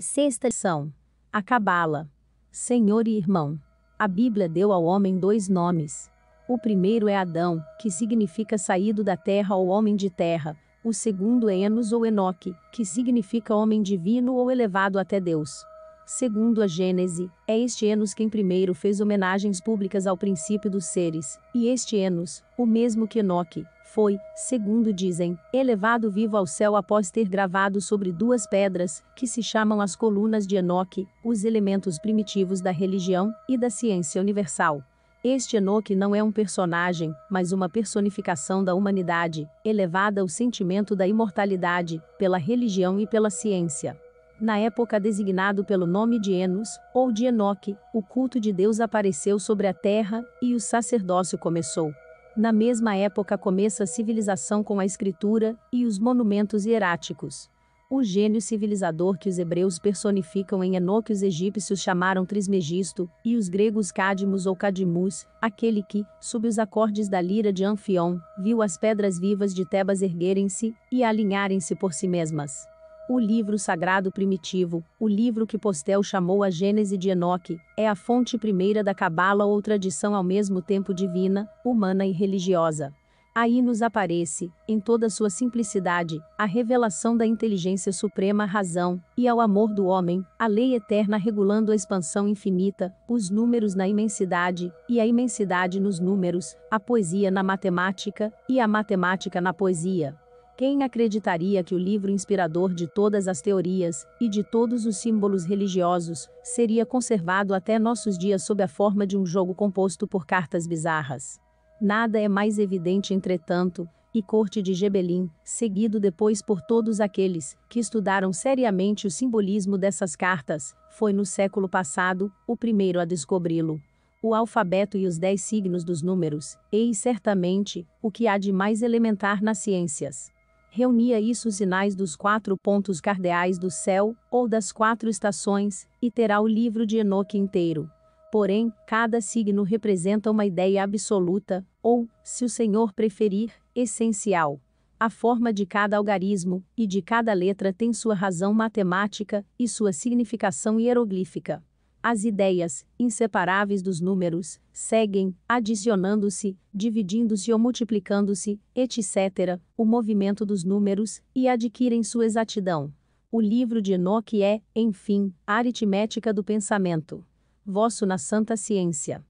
Sexta lição. A Cabala. Senhor e irmão. A Bíblia deu ao homem dois nomes. O primeiro é Adão, que significa saído da terra ou homem de terra. O segundo é Enos ou Enoque, que significa homem divino ou elevado até Deus. Segundo a Gênese, é este Enos quem primeiro fez homenagens públicas ao princípio dos seres, e este Enos, o mesmo que Enoque, foi, segundo dizem, elevado vivo ao céu após ter gravado sobre duas pedras, que se chamam as colunas de Enoque, os elementos primitivos da religião e da ciência universal. Este Enoque não é um personagem, mas uma personificação da humanidade, elevada ao sentimento da imortalidade, pela religião e pela ciência. Na época designado pelo nome de Enos, ou de Enoque, o culto de Deus apareceu sobre a terra, e o sacerdócio começou. Na mesma época começa a civilização com a escritura e os monumentos hieráticos. O gênio civilizador que os hebreus personificam em Enoque os egípcios chamaram Trismegisto, e os gregos Cadmus ou Cadimus, aquele que, sob os acordes da lira de Anfion, viu as pedras vivas de Tebas erguerem-se e alinharem-se por si mesmas. O livro sagrado primitivo, o livro que Postel chamou a Gênese de Enoque, é a fonte primeira da cabala ou tradição ao mesmo tempo divina, humana e religiosa. Aí nos aparece, em toda sua simplicidade, a revelação da inteligência suprema à razão, e ao amor do homem, a lei eterna regulando a expansão infinita, os números na imensidade, e a imensidade nos números, a poesia na matemática, e a matemática na poesia. Quem acreditaria que o livro inspirador de todas as teorias e de todos os símbolos religiosos seria conservado até nossos dias sob a forma de um jogo composto por cartas bizarras? Nada é mais evidente, entretanto, e corte de Gebelim, seguido depois por todos aqueles que estudaram seriamente o simbolismo dessas cartas, foi no século passado o primeiro a descobri-lo. O alfabeto e os dez signos dos números, eis certamente o que há de mais elementar nas ciências reunia isso os sinais dos quatro pontos cardeais do céu, ou das quatro estações, e terá o livro de Enoque inteiro. Porém, cada signo representa uma ideia absoluta, ou, se o Senhor preferir, essencial. A forma de cada algarismo e de cada letra tem sua razão matemática e sua significação hieroglífica. As ideias, inseparáveis dos números, seguem, adicionando-se, dividindo-se ou multiplicando-se, etc., o movimento dos números, e adquirem sua exatidão. O livro de Enoch é, enfim, a aritmética do pensamento. Vosso na santa ciência.